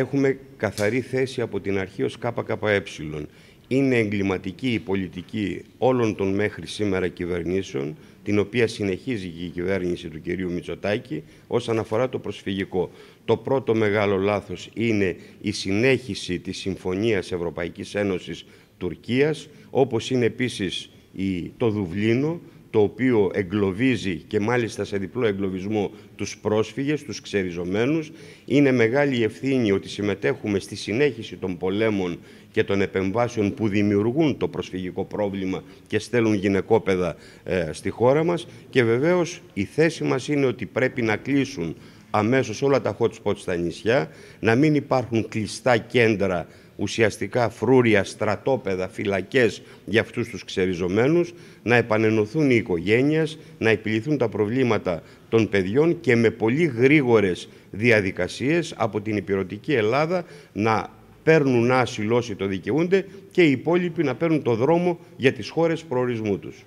Έχουμε καθαρή θέση από την αρχή ως ΚΚΕ. Είναι εγκληματική η πολιτική όλων των μέχρι σήμερα κυβερνήσεων, την οποία συνεχίζει η κυβέρνηση του κυρίου Μητσοτάκη όσον αφορά το προσφυγικό. Το πρώτο μεγάλο λάθος είναι η συνέχιση της Συμφωνίας Ευρωπαϊκής Ένωσης Τουρκίας, όπως είναι επίσης το Δουβλίνο, το οποίο εγκλωβίζει και μάλιστα σε διπλό εγκλωβισμό τους πρόσφυγες, τους ξεριζωμένους. Είναι μεγάλη ευθύνη ότι συμμετέχουμε στη συνέχιση των πολέμων και των επεμβάσεων που δημιουργούν το προσφυγικό πρόβλημα και στέλνουν γυναικόπαιδα ε, στη χώρα μας και βεβαίως η θέση μας είναι ότι πρέπει να κλείσουν αμέσως όλα τα hot spots στα νησιά, να μην υπάρχουν κλειστά κέντρα ουσιαστικά φρούρια, στρατόπεδα, φυλακές για αυτούς τους ξεριζωμένους, να επανενωθούν οι οικογένειες, να επιληθούν τα προβλήματα των παιδιών και με πολύ γρήγορες διαδικασίες από την υπηρετική Ελλάδα να παίρνουν άσυλο όσοι το δικαιούνται και οι υπόλοιποι να παίρνουν το δρόμο για τις χώρες προορισμού τους.